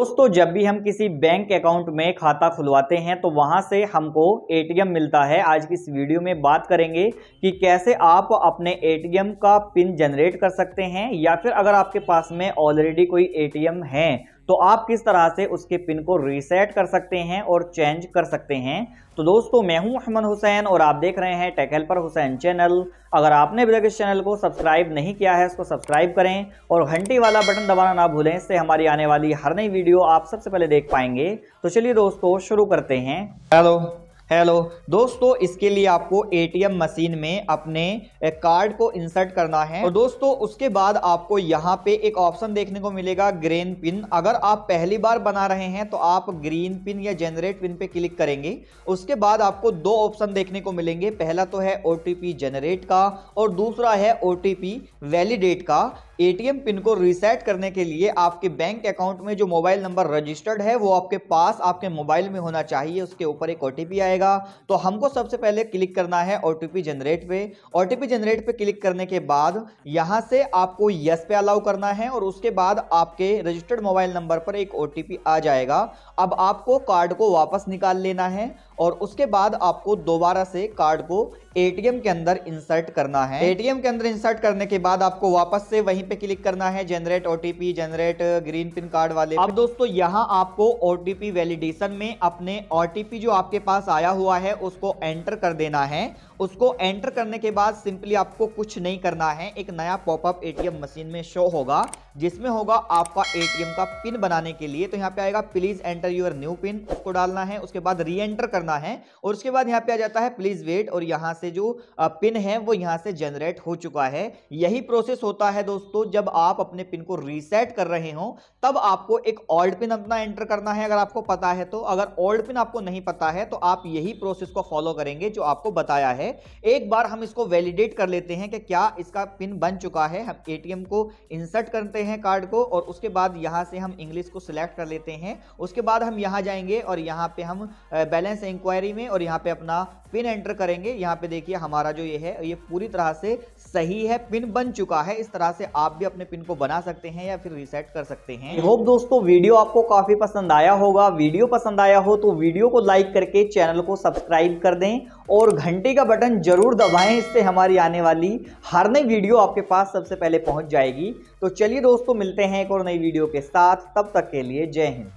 दोस्तों जब भी हम किसी बैंक अकाउंट में खाता खुलवाते हैं तो वहां से हमको एटीएम मिलता है आज की इस वीडियो में बात करेंगे कि कैसे आप अपने एटीएम का पिन जनरेट कर सकते हैं या फिर अगर आपके पास में ऑलरेडी कोई एटीएम है तो आप किस तरह से उसके पिन को रीसेट कर सकते हैं और चेंज कर सकते हैं तो दोस्तों मैं हूं अहमद हुसैन और आप देख रहे हैं टेक हेल्पर हुसैन चैनल अगर आपने अभी तक इस चैनल को सब्सक्राइब नहीं किया है इसको सब्सक्राइब करें और घंटी वाला बटन दबाना ना भूलें इससे हमारी आने वाली हर नई वीडियो आप सबसे पहले देख पाएंगे तो चलिए दोस्तों शुरू करते हैं हेलो हेलो दोस्तों इसके लिए आपको एटीएम मशीन में अपने कार्ड को इंसर्ट करना है और दोस्तों उसके बाद आपको यहाँ पे एक ऑप्शन देखने को मिलेगा ग्रीन पिन अगर आप पहली बार बना रहे हैं तो आप ग्रीन पिन या जनरेट पिन पे क्लिक करेंगे उसके बाद आपको दो ऑप्शन देखने को मिलेंगे पहला तो है ओ जनरेट का और दूसरा है ओ वैलिडेट का ए पिन को रीसेट करने के लिए आपके बैंक अकाउंट में जो मोबाइल नंबर रजिस्टर्ड है वो आपके पास आपके मोबाइल में होना चाहिए उसके ऊपर एक ओ आएगा जाएगा तो हमको सबसे पहले क्लिक करना है ओ जनरेट पे ओ जनरेट पे क्लिक करने के बाद यहाँ से आपको यस पे अलाउ करना है और उसके बाद आपके रजिस्टर्ड मोबाइल नंबर पर एक ओ आ जाएगा अब आपको कार्ड को वापस निकाल लेना है और उसके बाद आपको दोबारा से कार्ड को एटीएम के अंदर इंसर्ट करना है एटीएम के अंदर इंसर्ट करने के बाद आपको वापस से वहीं पे क्लिक करना है generate OTP generate green pin card वाले अब दोस्तों यहाँ आपको ओटीपी वैलिडेशन में अपने ओटीपी जो आपके पास आया हुआ है उसको एंटर कर देना है उसको एंटर करने के बाद सिंपली आपको कुछ नहीं करना है एक नया पॉपअप एटीएम मशीन में शो होगा जिसमें होगा आपका एटीएम का पिन बनाने के लिए तो यहाँ पे आएगा please enter your new pin उसको डालना है उसके बाद री एंटर करना करना है और उसके बाद यहाँ पे आ जाता है प्लीज वेट और यहाँ से जो पिन है वो यहाँ से जनरेट हो चुका है यही प्रोसेस होता है दोस्तों जब आप अपने पिन को रीसेट कर रहे हो तब आपको एक ओल्ड पिन अपना एंटर करना है अगर आपको पता है तो अगर ओल्ड पिन आपको नहीं पता है तो आप यही प्रोसेस को फॉलो करेंगे जो आपको बताया है एक बार हम इसको वैलिडेट कर लेते हैं कि क्या इसका पिन बन चुका है हम ए को इंसर्ट करते हैं कार्ड को और उसके बाद यहाँ से हम इंग्लिश को सिलेक्ट कर लेते हैं उसके बाद हम यहाँ जाएंगे और यहाँ पे हम बैलेंस इंक्वायरी में और यहाँ पे अपना पिन एंटर करेंगे यहाँ पे देखिए हमारा जो ये है ये पूरी तरह से सही है पिन बन चुका है इस तरह से आप भी अपने पिन को बना सकते हैं या फिर रिसेट कर सकते हैं होप दोस्तों वीडियो आपको काफी पसंद आया होगा वीडियो पसंद आया हो तो वीडियो को लाइक करके चैनल को सब्सक्राइब कर दें और घंटे का बटन जरूर दबाएं इससे हमारी आने वाली हर नई वीडियो आपके पास सबसे पहले पहुंच जाएगी तो चलिए दोस्तों मिलते हैं एक और नई वीडियो के साथ तब तक के लिए जय हिंद